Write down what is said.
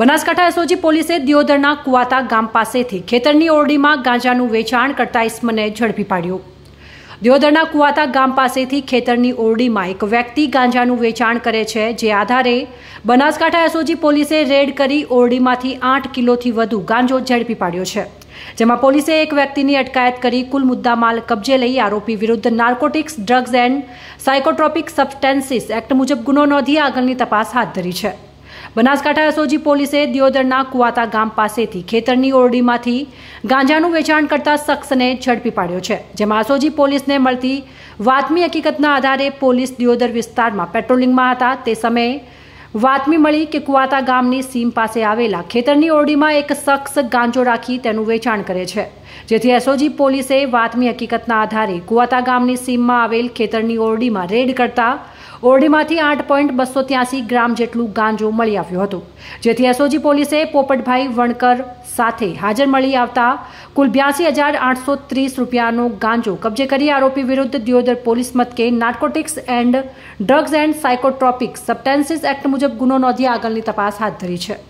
Banaskantha SOG પોલીસે દિયોદરના કુવાતા ગામ પાસેથી ખેતરની ઓરડીમાં ગાંજાનું વેચાણ કરતા ઇસમને ઝડપી પાડ્યો દિયોદરના કુવાતા ગામ પાસેથી ખેતરની ઓરડીમાં એક વ્યક્તિ ગાંજાનું વેચાણ કરે છે જે આધારે બનાસકાંઠા એસઓજી પોલીસે રેડ કરી ઓરડીમાંથી આઠ કિલોથી વધુ ગાંજો ઝડપી પાડ્યો છે જેમાં પોલીસે એક વ્યક્તિની અટકાયત કરી કુલ મુદ્દામાલ કબજે લઈ આરોપી વિરુદ્ધ narcotics drugs and psychotropic substances act મુજબ ગુનો નોંધી આગળની તપાસ હાથ ધરી છે બનાસકાંઠા અસોજી પોલીસે દિયોદરના કુવાતા ગામ પાસેથી ખેતરની ઓરડીમાંથી ગાંજાનું વેચાણ કરતા શખ્સને ઝડપી પાડ્યો છે જેમાં અસોજી પોલીસને મળતી વાતમી હકીકતના આધારે પોલીસ દિયોદર વિસ્તારમાં પેટ્રોલિંગમાં હતા તે સમયે વાતમી મળી કે કુવાતા ગામની સીમ પાસે આવેલા ખેતરની ઓરડીમાં એક શખ્સ ગાંજો રાખી તેનું વેચાણ કરે છે જેથી એસઓજી પોલીસે વાતમી હકીકતના આધારે કુવાતા ગામની સીમમાં આવેલ ખેતરની ઓરડીમાં રેડ કરતા ઓરડીમાંથી આઠ પોઈન્ટ બસો ત્યાસી ગ્રામ જેટલું ગાંજો મળી આવ્યું હતું જેથી એસઓજી પોલીસે પોપટભાઈ વણકર સાથે હાજર મળી આવતા કુલ બ્યાસી હજાર આઠસો ત્રીસ રૂપિયાનો ગાંજો કબજે કરી આરોપી વિરુદ્ધ દિયોદર પોલીસ મથકે narcotics and drugs and psychotropics substances act મુજબ ગુનો નોંધી આગળની તપાસ હાથ ધરી છે